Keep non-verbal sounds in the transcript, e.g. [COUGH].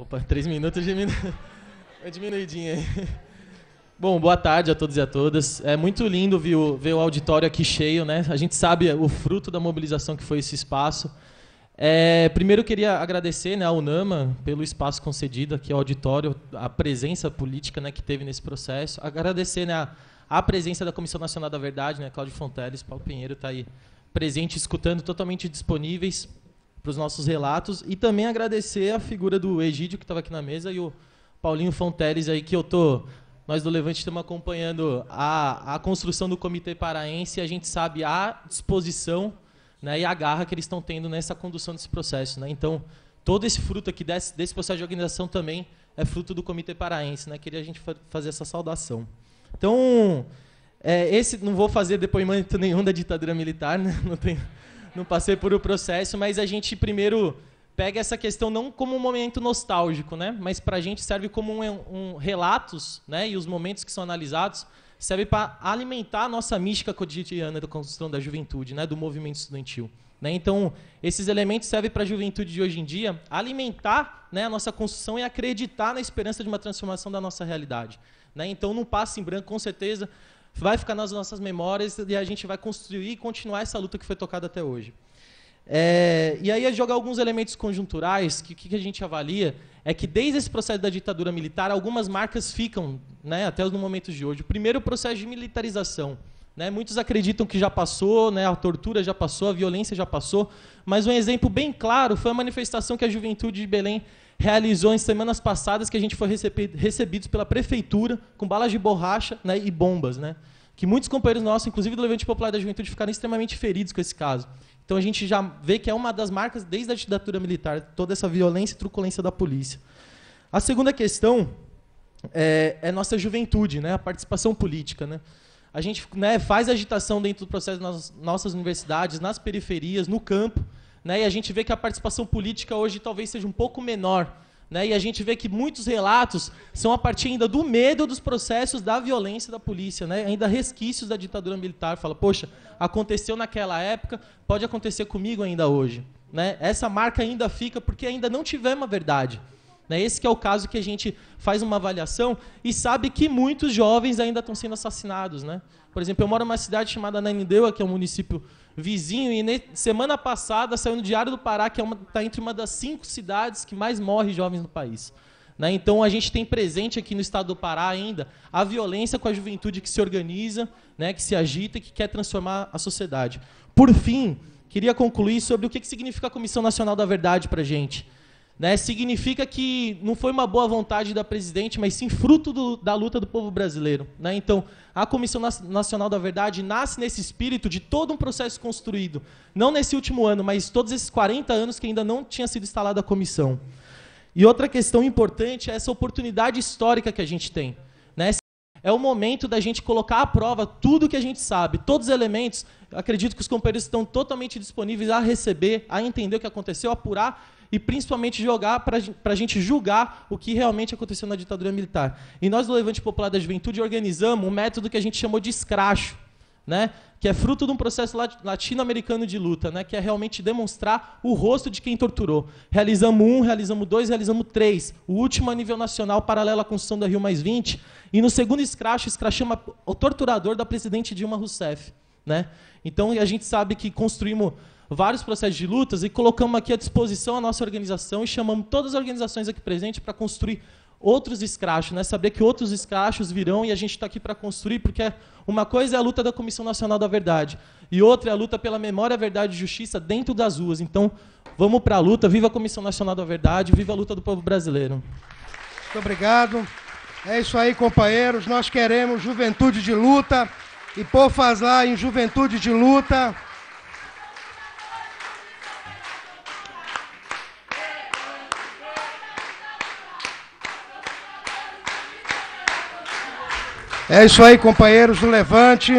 Opa, [LAUGHS] três minutos diminu... Uma [LAUGHS] é diminuidinha aí. [LAUGHS] Bom, boa tarde a todos e a todas. É muito lindo ver o, ver o auditório aqui cheio, né? A gente sabe o fruto da mobilização que foi esse espaço. É, primeiro, eu queria agradecer né, ao Nama pelo espaço concedido aqui ao auditório, a presença política né, que teve nesse processo. Agradecer né, a, a presença da Comissão Nacional da Verdade, né, Cláudio Fonteles, Paulo Pinheiro está aí presente, escutando, totalmente disponíveis para os nossos relatos e também agradecer a figura do Egídio que estava aqui na mesa e o Paulinho Fonteles aí que eu tô nós do Levante estamos acompanhando a, a construção do Comitê Paraense e a gente sabe a disposição né, e a garra que eles estão tendo nessa condução desse processo. Né? Então, todo esse fruto aqui desse, desse processo de organização também é fruto do Comitê Paraense. Né? Queria a gente fa fazer essa saudação. Então, é, esse não vou fazer depoimento nenhum da ditadura militar, né? [LAUGHS] não tenho não passei por o processo, mas a gente primeiro pega essa questão não como um momento nostálgico, né? Mas para a gente serve como um, um, relatos, né? E os momentos que são analisados serve para alimentar a nossa mística cotidiana da construção da juventude, né? Do movimento estudantil. Né? Então, esses elementos servem para a juventude de hoje em dia alimentar né, a nossa construção e acreditar na esperança de uma transformação da nossa realidade. Né? Então, não passa em branco, com certeza vai ficar nas nossas memórias e a gente vai construir e continuar essa luta que foi tocada até hoje. É, e aí a é jogar alguns elementos conjunturais que, que a gente avalia é que desde esse processo da ditadura militar algumas marcas ficam né, até os momentos de hoje. O primeiro o processo de militarização. Né? Muitos acreditam que já passou, né? a tortura já passou, a violência já passou, mas um exemplo bem claro foi a manifestação que a juventude de Belém realizou em semanas passadas, que a gente foi recebido, recebidos pela prefeitura com balas de borracha né? e bombas. Né? Que muitos companheiros nossos, inclusive do Levante Popular da Juventude, ficaram extremamente feridos com esse caso. Então a gente já vê que é uma das marcas desde a ditadura militar, toda essa violência e truculência da polícia. A segunda questão é, é nossa juventude, né? a participação política. Né? A gente né, faz agitação dentro do processo nas nossas universidades, nas periferias, no campo, né, e a gente vê que a participação política hoje talvez seja um pouco menor. Né, e a gente vê que muitos relatos são a partir ainda do medo dos processos da violência da polícia, né, ainda resquícios da ditadura militar. Fala, poxa, aconteceu naquela época, pode acontecer comigo ainda hoje. Né? Essa marca ainda fica porque ainda não tivemos a verdade. Né? Esse é o caso que a gente faz uma avaliação e sabe que muitos jovens ainda estão sendo assassinados. Né? Por exemplo, eu moro numa cidade chamada Nanindeua, que é um município vizinho, e semana passada saiu no Diário do Pará, que está é tá entre uma das cinco cidades que mais morre jovens no país. Né? Então a gente tem presente aqui no estado do Pará ainda a violência com a juventude que se organiza, né, que se agita e que quer transformar a sociedade. Por fim, queria concluir sobre o que, que significa a Comissão Nacional da Verdade para a gente né, significa que não foi uma boa vontade da presidente, mas sim fruto do, da luta do povo brasileiro. Né? Então, a Comissão Nacional da Verdade nasce nesse espírito de todo um processo construído, não nesse último ano, mas todos esses 40 anos que ainda não tinha sido instalada a comissão. E outra questão importante é essa oportunidade histórica que a gente tem. Né? É o momento da gente colocar à prova tudo o que a gente sabe, todos os elementos. Acredito que os companheiros estão totalmente disponíveis a receber, a entender o que aconteceu, apurar e principalmente jogar para a gente julgar o que realmente aconteceu na ditadura militar. E nós do Levante Popular da Juventude organizamos um método que a gente chamou de escracho, né? que é fruto de um processo latino-americano de luta, né? que é realmente demonstrar o rosto de quem torturou. Realizamos um, realizamos dois, realizamos três. O último a nível nacional, paralelo à construção da Rio Mais 20. E no segundo escracho, escrachamos o torturador da presidente Dilma Rousseff. Né? Então a gente sabe que construímos vários processos de lutas e colocamos aqui à disposição a nossa organização e chamamos todas as organizações aqui presentes para construir outros escrachos, né? saber que outros escrachos virão e a gente está aqui para construir, porque uma coisa é a luta da Comissão Nacional da Verdade e outra é a luta pela memória, verdade e justiça dentro das ruas. Então, vamos para a luta, viva a Comissão Nacional da Verdade, viva a luta do povo brasileiro. Muito obrigado. É isso aí, companheiros. Nós queremos juventude de luta e por faz lá em Juventude de Luta. É isso aí, companheiros do Levante.